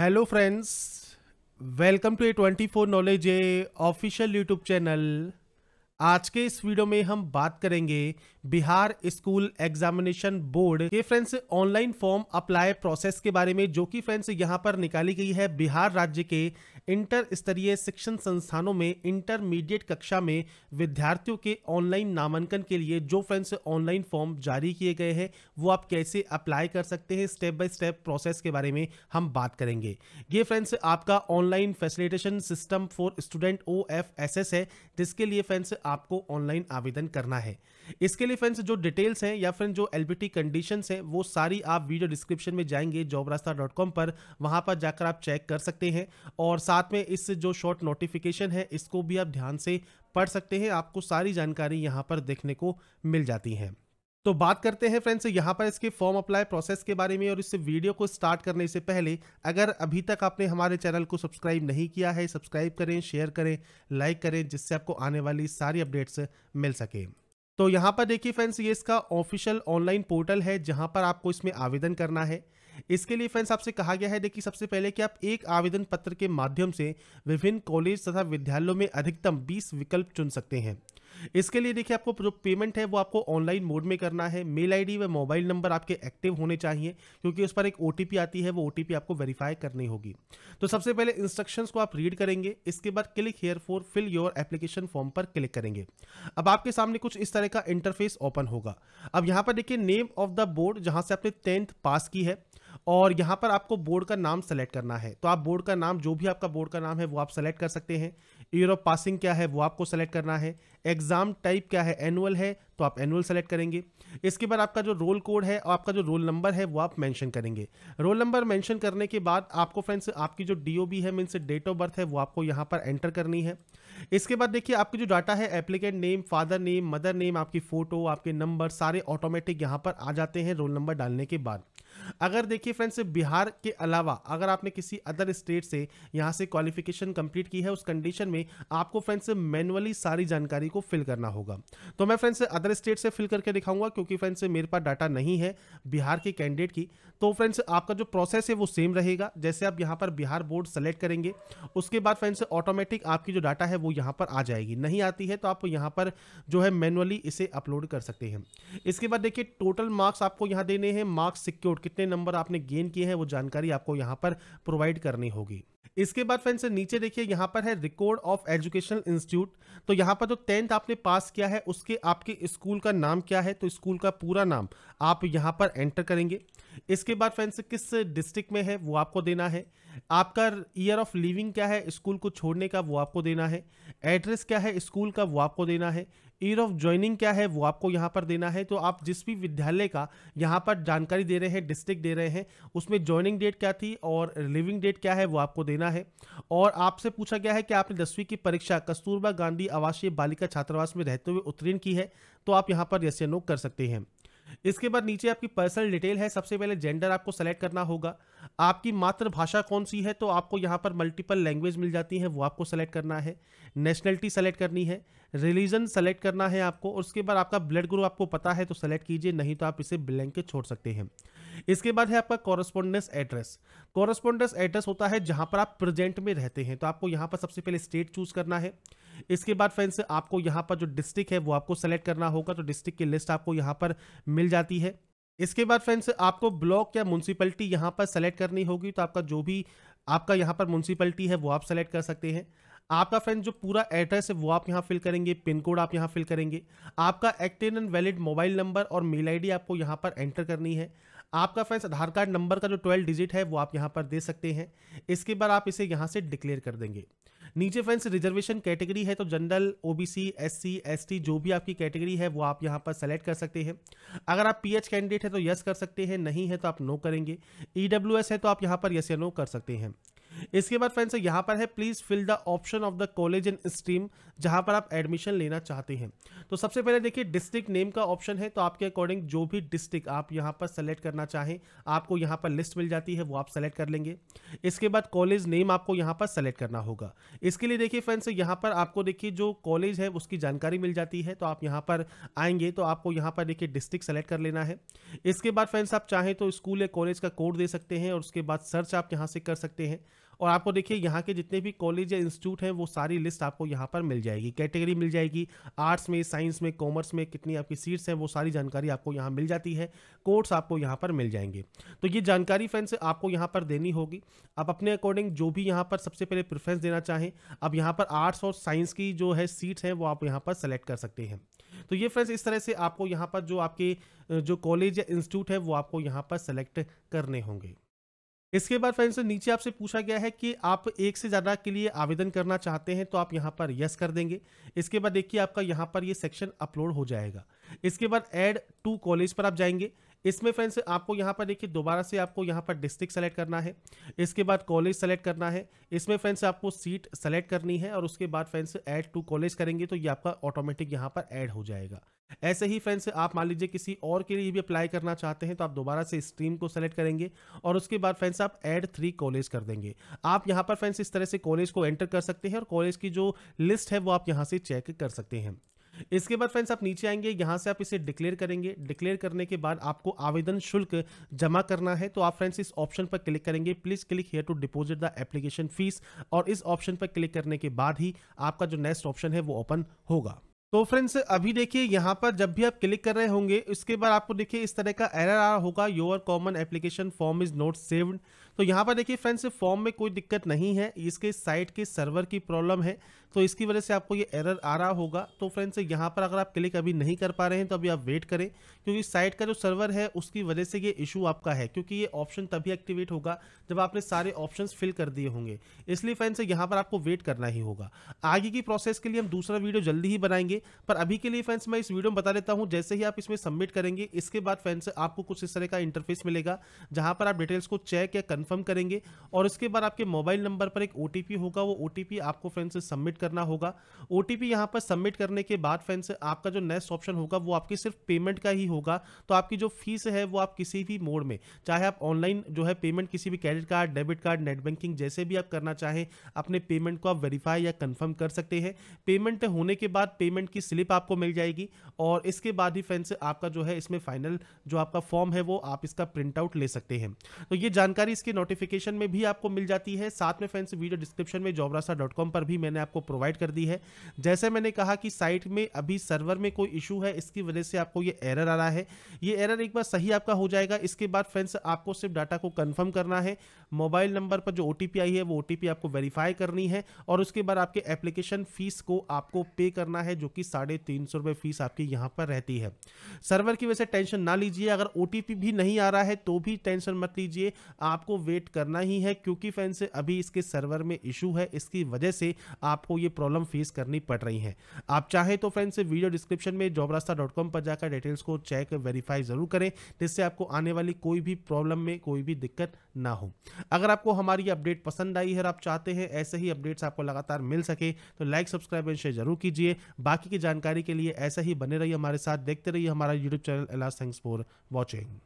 hello friends welcome to A twenty four knowledge A official YouTube channel आज के इस video में हम बात करेंगे बिहार स्कूल एग्जामिनेशन बोर्ड के friends online form apply process के बारे में जो कि फ्रेंड्स यहां पर निकाली गई है बिहार राज्य के इंटर स्तरीय शिक्षण संस्थानों में इंटरमीडिएट कक्षा में विद्यार्थियों के ऑनलाइन नामांकन के लिए जो फ्रेंड्स ऑनलाइन फॉर्म जारी किए गए हैं वो आप कैसे अप्लाई कर सकते हैं स्टेप बाय स्टेप प्रोसेस के बारे में हम बात करेंगे ये फ्रेंड्स आपका online facilitation system for student ओ है जिसके लिए फ्रेंड्स आपको ऑनलाइन आवेदन करना है इसके लिए फ्रेंड्स जो डिटेल्स हैं या फिर जो एलबीटी कंडीशंस हैं वो सारी आप वीडियो डिस्क्रिप्शन में जाएंगे जॉब पर वहां पर जाकर आप चेक कर सकते हैं और साथ में इस जो शॉर्ट नोटिफिकेशन है इसको भी आप ध्यान से पढ़ सकते हैं आपको सारी जानकारी यहाँ पर देखने को मिल जाती है तो बात करते हैं फ्रेंड्स यहाँ पर इसके फॉर्म अप्लाई प्रोसेस के बारे में और इस वीडियो को स्टार्ट करने से पहले अगर अभी तक आपने हमारे चैनल को सब्सक्राइब नहीं किया है सब्सक्राइब करें शेयर करें लाइक करें जिससे आपको आने वाली सारी अपडेट्स मिल सकें तो यहाँ पर देखिए फ्रेंड्स ये इसका ऑफिशियल ऑनलाइन पोर्टल है जहाँ पर आपको इसमें आवेदन करना है इसके लिए फ्रेंड्स आपसे कहा गया है देखिए सबसे पहले कि आप एक आवेदन पत्र के माध्यम से विभिन्न कॉलेज तथा विद्यालयों में अधिकतम 20 विकल्प चुन सकते हैं इसके लिए देखिए आपको जो पेमेंट है वो आपको ऑनलाइन मोड में करना है मेल आईडी व मोबाइल नंबर आपके एक्टिव होने चाहिए क्योंकि उस पर एक ओटीपी आती है वो ओटीपी आपको वेरीफाई करनी होगी तो सबसे पहले इंस्ट्रक्शंस को आप रीड करेंगे इसके बाद click here for fill your application form पर क्लिक करेंगे अब आपके सामने कुछ इस तरह का इंटरफेस ओपन होगा अब यहाँ पर देखिए नेम ऑफ द बोर्ड जहाँ से आपने टेंथ पास की है और यहाँ पर आपको बोर्ड का नाम सेलेक्ट करना है तो आप बोर्ड का नाम जो भी आपका बोर्ड का नाम है वो आप सेलेक्ट कर सकते हैं ईयर ऑफ पासिंग क्या है वो आपको सेलेक्ट करना है एग्जाम टाइप क्या है एनुअल है तो आप एनुअल सेलेक्ट करेंगे इसके बाद आपका जो रोल कोड है और आपका जो रोल नंबर है वो आप मेंशन करेंगे रोल नंबर मेंशन करने के बाद आपको फ्रेंड्स आपकी जो डी है मीन्स डेट ऑफ बर्थ है वो आपको यहाँ पर एंटर करनी है इसके बाद देखिए आपकी जो डाटा है applicant name father name mother name आपकी फ़ोटो आपके नंबर सारे ऑटोमेटिक यहाँ पर आ जाते हैं रोल नंबर डालने के बाद अगर देखिए फ्रेंड्स बिहार के अलावा अगर आपने किसी अदर स्टेट से यहाँ से क्वालिफिकेशन कंप्लीट की है उस कंडीशन में आपको फ्रेंड्स मैनुअली सारी जानकारी को फिल करना होगा तो मैं फ्रेंड्स अदर स्टेट से फिल करके दिखाऊंगा क्योंकि फ्रेंड्स मेरे पास डाटा नहीं है बिहार के कैंडिडेट की तो फ्रेंड्स आपका जो प्रोसेस है वो सेम रहेगा जैसे आप यहाँ पर बिहार बोर्ड सेलेक्ट करेंगे उसके बाद फ्रेंड्स ऑटोमेटिक आपकी जो डाटा है वो यहाँ पर आ जाएगी नहीं आती है तो आप यहाँ पर जो है मैनुअली इसे अपलोड कर सकते हैं इसके बाद देखिए टोटल मार्क्स आपको यहाँ देने हैं मार्क्स सिक्योर्ड कितने कितने नंबर आपने गेन किए हैं वो जानकारी आपको यहाँ पर प्रोवाइड करनी होगी इसके बाद फ्रेंड्स नीचे देखिए यहाँ पर है रिकॉर्ड ऑफ एजुकेशनल इंस्टीट्यूट तो यहाँ पर जो तो टेंथ आपने पास किया है उसके आपके स्कूल का नाम क्या है तो स्कूल का पूरा नाम आप यहाँ पर एंटर करेंगे इसके बाद फ्रेंड्स किस डिस्ट्रिक्ट में है वो आपको देना है आपका ईयर ऑफ लिविंग क्या है स्कूल को छोड़ने का वो आपको देना है एड्रेस क्या है स्कूल का वो आपको देना है ईयर ऑफ ज्वाइनिंग क्या है वो आपको यहाँ पर देना है तो आप जिस भी विद्यालय का यहाँ पर जानकारी दे रहे हैं डिस्ट्रिक्ट दे रहे हैं उसमें ज्वाइनिंग डेट क्या थी और लिविंग डेट क्या है वो आपको देना है और आपसे पूछा गया है कि आपने दसवीं की परीक्षा कस्तूरबा गांधी आवासीय बालिका छात्रावास में रहते हुए उत्तीर्ण की है तो आप यहाँ पर यस नो कर सकते हैं इसके बाद नीचे आपकी पर्सनल डिटेल है सबसे पहले जेंडर आपको सेलेक्ट करना होगा आपकी मातृभाषा कौन सी है तो आपको यहाँ पर मल्टीपल लैंग्वेज मिल जाती है वो आपको सेलेक्ट करना है नेशनलिटी सेलेक्ट करनी है रिलीजन सेलेक्ट करना है आपको उसके बाद आपका ब्लड ग्रुप आपको पता है तो सेलेक्ट कीजिए नहीं तो आप इसे ब्लैंक छोड़ सकते हैं इसके बाद है आपका कॉरेस्पॉन्डेंस एड्रेस कॉरेस्पॉन्डेंस एड्रेस होता है जहां पर आप प्रेजेंट में रहते हैं तो आपको यहां पर सबसे पहले स्टेट चूज करना है इसके बाद फ्रेंड्स आपको यहाँ पर जो डिस्ट्रिक्ट है वो आपको सेलेक्ट करना होगा तो डिस्ट्रिक्ट की लिस्ट आपको यहाँ पर मिल जाती है इसके बाद फ्रेंड्स आपको ब्लॉक या म्यूनसिपलिटी यहां पर सेलेक्ट करनी होगी तो आपका जो भी आपका यहाँ पर म्यूनसिपलिटी है वो आप सेलेक्ट कर सकते हैं आपका फ्रेंड जो पूरा एड्रेस है वो आप यहाँ फिल करेंगे पिन कोड आप यहाँ फिल करेंगे आपका active and valid mobile number और मेल आईडी आपको यहाँ पर एंटर करनी है आपका फ्रेंड्स आधार कार्ड नंबर का जो ट्वेल्व डिजिट है वो आप यहाँ पर दे सकते हैं इसके बाद आप इसे यहाँ से डिक्लेयर कर देंगे नीचे फ्रेंड्स रिजर्वेशन कैटेगरी है तो जनरल ओबीसी एससी एसटी जो भी आपकी कैटेगरी है वो आप यहाँ पर सेलेक्ट कर सकते हैं अगर आप पीएच कैंडिडेट है तो यस कर सकते हैं नहीं है तो आप नो करेंगे ईडब्ल्यूएस e है तो आप यहाँ पर यस या नो कर सकते हैं इसके बाद फ्रेंड्स यहाँ पर है please fill the option of the college in stream जहाँ पर आप एडमिशन लेना चाहते हैं तो सबसे पहले देखिए डिस्ट्रिक्ट नेम का ऑप्शन है तो आपके अकॉर्डिंग जो भी डिस्ट्रिक्ट आप यहाँ पर सेलेक्ट करना चाहें आपको यहाँ पर लिस्ट मिल जाती है वो आप सेलेक्ट कर लेंगे इसके बाद कॉलेज नेम आपको यहाँ पर सेलेक्ट करना होगा इसके लिए देखिए फ्रेंड्स यहाँ पर आपको देखिए जो कॉलेज है उसकी जानकारी मिल जाती है तो आप यहाँ पर आएंगे तो आपको यहाँ पर देखिए डिस्ट्रिक्ट सेलेक्ट कर लेना है इसके बाद फ्रेंड्स आप चाहें तो स्कूल या कॉलेज का कोड दे सकते हैं और उसके बाद सर्च आप यहाँ से कर सकते हैं और आपको देखिए यहाँ के जितने भी कॉलेज या इंस्टीट्यूट हैं वो सारी लिस्ट आपको यहाँ पर मिल जाएगी कैटेगरी मिल जाएगी आर्ट्स में साइंस में कॉमर्स में कितनी आपकी सीट्स हैं वो सारी जानकारी आपको यहाँ मिल जाती है कोर्स आपको यहाँ पर मिल जाएंगे तो ये जानकारी फ्रेंड्स आपको यहाँ पर देनी होगी आप अपने अकॉर्डिंग जो भी यहाँ पर सबसे पहले प्रेफरेंस देना चाहें अब यहाँ पर आर्ट्स और साइंस की जो है सीट्स हैं वो आप यहाँ पर सेलेक्ट कर सकते हैं तो ये फ्रेंड्स इस तरह से आपको यहाँ पर जो आपके जो कॉलेज या इंस्टीट्यूट है वो आपको यहाँ पर सेलेक्ट करने होंगे इसके बाद फ्रेंड्स नीचे आपसे पूछा गया है कि आप एक से ज़्यादा के लिए आवेदन करना चाहते हैं तो आप यहाँ पर यस कर देंगे इसके बाद देखिए आपका यहाँ पर ये सेक्शन अपलोड हो जाएगा इसके बाद ऐड टू कॉलेज पर आप जाएंगे इसमें फ्रेंड्स आपको यहाँ पर देखिए दोबारा से आपको यहाँ पर डिस्ट्रिक्ट सेलेक्ट करना है इसके बाद कॉलेज सेलेक्ट करना है इसमें फ्रेंड्स आपको सीट सेलेक्ट करनी है और उसके बाद फ्रेंड्स ऐड टू कॉलेज करेंगे तो ये आपका ऑटोमेटिक यहाँ पर ऐड हो जाएगा ऐसे ही फ्रेंड्स आप मान लीजिए किसी और के लिए भी अप्लाई करना चाहते हैं तो आप दोबारा से स्ट्रीम को सेलेक्ट करेंगे और उसके बाद फ्रेंड्स आप ऐड थ्री कॉलेज कर देंगे आप यहाँ पर फ्रेंड्स इस तरह से कॉलेज को एंटर कर सकते हैं और कॉलेज की जो लिस्ट है वो आप यहाँ से चेक कर सकते हैं इसके बाद फ्रेंड्स आप नीचे आएंगे यहाँ से आप इसे डिक्लेयर करेंगे डिक्लेयर करने के बाद आपको आवेदन शुल्क जमा करना है तो आप फ्रेंड्स इस ऑप्शन पर क्लिक करेंगे please click here to deposit the application fees और इस ऑप्शन पर क्लिक करने के बाद ही आपका जो नेक्स्ट ऑप्शन है वो ओपन होगा तो फ्रेंड्स अभी देखिए यहाँ पर जब भी आप क्लिक कर रहे होंगे उसके बाद आपको देखिए इस तरह का एरर आ रहा होगा your common application form is not saved तो यहाँ पर देखिए फ्रेंड्स फॉर्म में कोई दिक्कत नहीं है इसके साइट के सर्वर की प्रॉब्लम है तो इसकी वजह से आपको ये एरर आ रहा होगा तो फ्रेंड्स यहाँ पर अगर आप क्लिक अभी नहीं कर पा रहे हैं तो अभी आप वेट करें क्योंकि साइट का जो सर्वर है उसकी वजह से ये इशू आपका है क्योंकि ये ऑप्शन तभी एक्टिवेट होगा जब आपने सारे ऑप्शन फिल कर दिए होंगे इसलिए फ्रेंड्स यहाँ पर आपको वेट करना ही होगा आगे की प्रोसेस के लिए हम दूसरा वीडियो जल्दी ही बनाएंगे पर अभी के लिए फ्रेंड्स मैं इस वीडियो में बता देता हूँ जैसे ही आप इसमें सबमिट करेंगे इसके बाद फ्रेंड्स आपको कुछ इस तरह का इंटरफेस मिलेगा जहाँ पर आप डिटेल्स को चेक या कंफर्म करेंगे और उसके बाद आपके मोबाइल नंबर पर एक ओ होगा वो ओ आपको फ्रेंड्स सबमिट करना होगा ओ टी यहाँ पर सबमिट करने के बाद फ्रेंड्स आपका जो नेक्स्ट ऑप्शन होगा वो आपकी सिर्फ पेमेंट का ही होगा तो आपकी जो फीस है वो आप किसी भी मोड में चाहे आप ऑनलाइन जो है पेमेंट किसी भी credit card debit card net banking जैसे भी आप करना चाहें अपने पेमेंट को आप वेरीफाई या कन्फर्म कर सकते हैं पेमेंट होने के बाद पेमेंट की स्लिप आपको मिल जाएगी और इसके बाद ही फ्रेंड्स आपका जो है इसमें फाइनल जो आपका फॉर्म है वो आप इसका प्रिंट आउट ले सकते हैं तो ये जानकारी इसके नोटिफिकेशन में भी आपको मिल जाती है साथ में फ्रेंड्स वीडियो डिस्क्रिप्शन में जॉबरासा पर भी मैंने आपको प्रोवाइड कर दी है जैसे मैंने कहा कि साइट में अभी सर्वर में कोई इशू है इसकी वजह से आपको ये एरर आ रहा है ये एरर एक बार सही आपका हो जाएगा इसके बाद फ्रेंड्स आपको सिर्फ डाटा को कन्फर्म करना है मोबाइल नंबर पर जो ओ आई है वो ओ आपको वेरीफाई करनी है और उसके बाद आपके एप्लीकेशन फीस को आपको पे करना है जो कि साढ़े तीन सौ रुपये फीस आपकी यहाँ पर रहती है सर्वर की वजह से टेंशन ना लीजिए अगर ओ भी नहीं आ रहा है तो भी टेंशन मत लीजिए आपको वेट करना ही है क्योंकि फैन से अभी इसके सर्वर में इशू है इसकी वजह से आपको ये प्रॉब्लम फेस करनी पड़ रही है आप चाहे तो फ्रेंड्स वीडियो डिस्क्रिप्शन में जॉब पर जाकर डिटेल्स को चेक वेरीफाई जरूर करें जिससे आपको आने वाली कोई भी प्रॉब्लम में कोई भी दिक्कत ना हो अगर आपको हमारी अपडेट पसंद आई है और आप चाहते हैं ऐसे ही अपडेट्स आपको लगातार मिल सके तो लाइक सब्सक्राइब एंड शेयर जरूर कीजिए बाकी की जानकारी के लिए ऐसा ही बने रहिए हमारे साथ देखते रहिए हमारा यूट्यूब चैनल एलास थैंक्स फॉर वॉचिंग